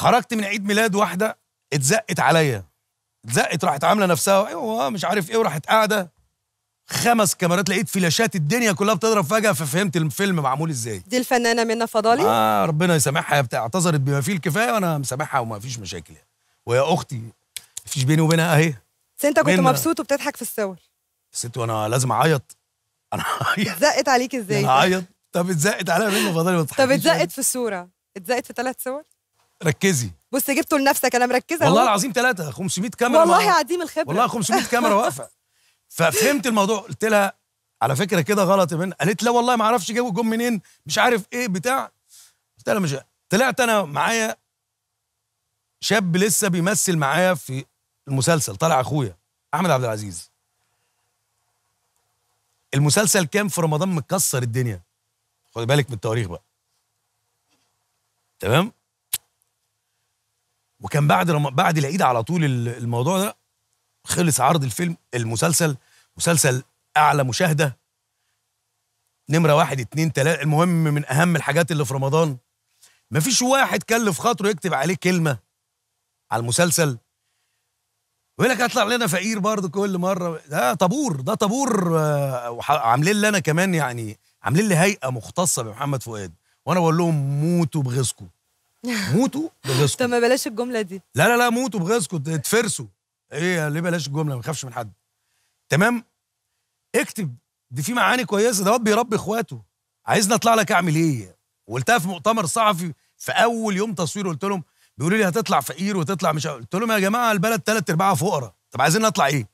خرجت من عيد ميلاد واحده اتزقت عليا اتزقت راحت عامله نفسها ايوه مش عارف ايه وراحت قاعده خمس كاميرات لقيت فلاشات الدنيا كلها بتضرب فجاه ففهمت الفيلم معمول ازاي دي الفنانه منى فضالي اه ربنا يسامحها اعتذرت بما فيه الكفايه وانا مسامحها وما فيش مشاكل يعني ويا اختي مفيش بيني وبينها اهي بس انت كنت مبسوط وبتضحك في الصور ست وانا لازم اعيط انا اتزقت عليك ازاي؟ انا اعيط طيب؟ طب اتزقت عليا منى فضالي ما طب اتزقت يعني. في الصوره اتزقت في ثلاث صور؟ ركزي بص جبته لنفسك انا مركزه والله العظيم ثلاثه 500 كاميرا والله عديم الخبره والله 500 كاميرا واقفه ففهمت الموضوع قلت لها على فكره كده غلط من قالت لا والله ما اعرفش جابوا جم منين مش عارف ايه بتاع قلت لها مش طلعت انا معايا شاب لسه بيمثل معايا في المسلسل طلع اخويا احمد عبد العزيز المسلسل كان في رمضان مكسر الدنيا خد بالك من التواريخ بقى تمام وكان بعد رم... بعد العيد على طول الموضوع ده خلص عرض الفيلم المسلسل مسلسل اعلى مشاهده نمره واحد اتنين تلاته المهم من اهم الحاجات اللي في رمضان مفيش واحد كلف خاطره يكتب عليه كلمه على المسلسل ويقول لك هيطلع لنا فقير برضه كل مره ده طابور ده طابور آه، وعاملين عاملين لي انا كمان يعني عاملين لي هيئه مختصه بمحمد فؤاد وانا بقول لهم موتوا بغيظكم موتوا بغيظكم طب ما بلاش الجمله دي لا لا لا موتوا بغيظكم اتفرسوا ايه ليه بلاش الجمله ما تخافش من حد تمام اكتب دي في معاني كويسه ده بيربي اخواته عايزني اطلع لك اعمل ايه وقلتها في مؤتمر صحفي في اول يوم تصوير قلت لهم بيقولوا لي هتطلع فقير وتطلع مش قلت لهم يا جماعه البلد ثلاث ارباعها فقراء طب عايزين اطلع ايه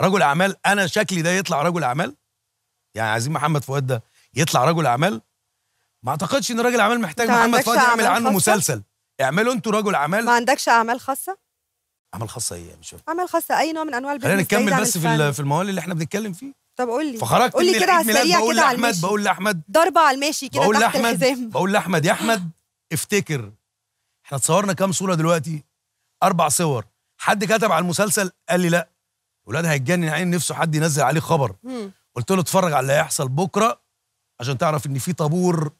رجل اعمال انا شكلي ده يطلع رجل اعمال يعني عايزين محمد فؤاد ده يطلع رجل اعمال ما اعتقدش ان راجل اعمال محتاج محمد فؤاد يعمل عنه خاصة؟ مسلسل اعملوا انتوا رجل اعمال ما عندكش اعمال خاصه اعمال خاصه ايه مش اعمال خاصه اي نوع من انواع البيزنس خلينا نكمل بس في في الموال اللي احنا بنتكلم فيه طب قول لي فخرجت قول لي كده على السريع بقول لاحمد بقول لاحمد ضربه على الماشي كده بقول لاحمد بقول لاحمد يا احمد افتكر احنا اتصورنا كام صوره دلوقتي اربع صور حد كتب على المسلسل قال لي لا ولاد هيتجنن عين نفسه حد ينزل عليه خبر قلت له اتفرج على اللي هيحصل بكره عشان تعرف ان في طابور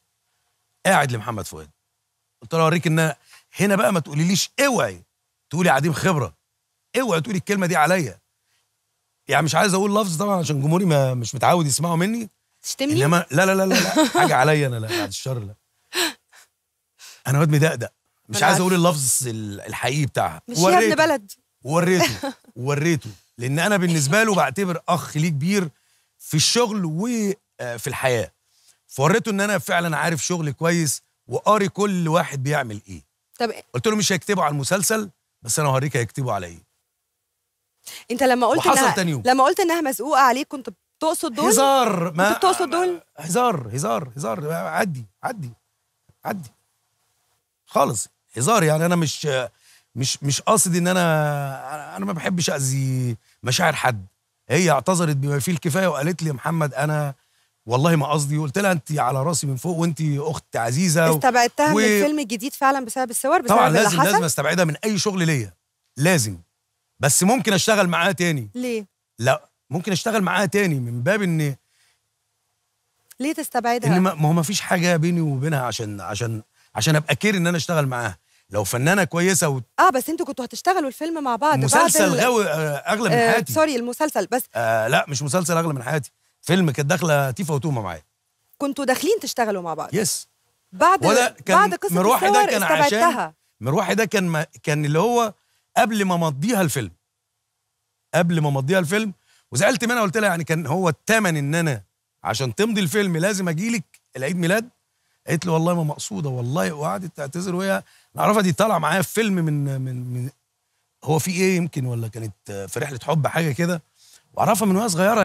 قاعد لمحمد فؤاد قلت له اوريك ان انا هنا بقى ما تقوليليش اوعي تقولي عديم خبره اوعي تقولي الكلمه دي عليا يعني مش عايز اقول لفظ طبعا عشان جمهوري ما مش متعود يسمعه مني تشتمني انما لا لا لا لا, لا حاجه عليا انا لا بعد الشر لا انا واد مدقدق مش عايز اقول اللفظ الحقيقي بتاعها مش يا ابن بلد وريته وريته لان انا بالنسبه له بعتبر اخ ليه كبير في الشغل وفي آه، الحياه فوريته ان انا فعلا عارف شغل كويس وقاري كل واحد بيعمل ايه طب قلت له مش هيكتبوا على المسلسل بس انا هوريك هيكتبوا على ايه انت لما قلت انها تاني يوم. لما قلت انها مسقوقه عليك كنت بتقصد دول هزار ما كنت بتقصد دول هزار هزار هزار عدي عدي عدي خالص هزار يعني انا مش مش مش قاصد ان انا انا ما بحبش اذي مشاعر حد هي اعتذرت بما فيه الكفايه وقالت لي محمد انا والله ما قصدي قلت لها انت على راسي من فوق وانت اخت عزيزه استبعدتها و... من الفيلم الجديد فعلا بسبب الصور بسبب طبعا لازم لازم استبعدها من اي شغل ليا لازم بس ممكن اشتغل معاها تاني ليه لا ممكن اشتغل معاها تاني من باب ان ليه تستبعدها ان ما هو ما فيش حاجه بيني وبينها عشان عشان عشان ابقى كير ان انا اشتغل معاها لو فنانه كويسه و... اه بس انتوا كنتوا هتشتغلوا الفيلم مع بعض مسلسل بعد ال... غاوي اغلى من آه حياتي سوري المسلسل بس آه لا مش مسلسل اغلى من حياتي فيلم كانت داخله تيفا وتوما معايا كنتوا داخلين تشتغلوا مع بعض يس بعد ولا كان بعد قصه مروحي ده كان عشان مروحي ده كان ما كان اللي هو قبل ما مضيها الفيلم قبل ما مضيها الفيلم وزعلت منها قلت لها يعني كان هو الثمن ان انا عشان تمضي الفيلم لازم اجي لك العيد ميلاد قالت لي والله ما مقصوده والله وقعدت تعتذر وهي نعرفها دي طالعه معايا في فيلم من من من هو في ايه يمكن ولا كانت في رحله حب حاجه كده واعرفها من وهي صغيره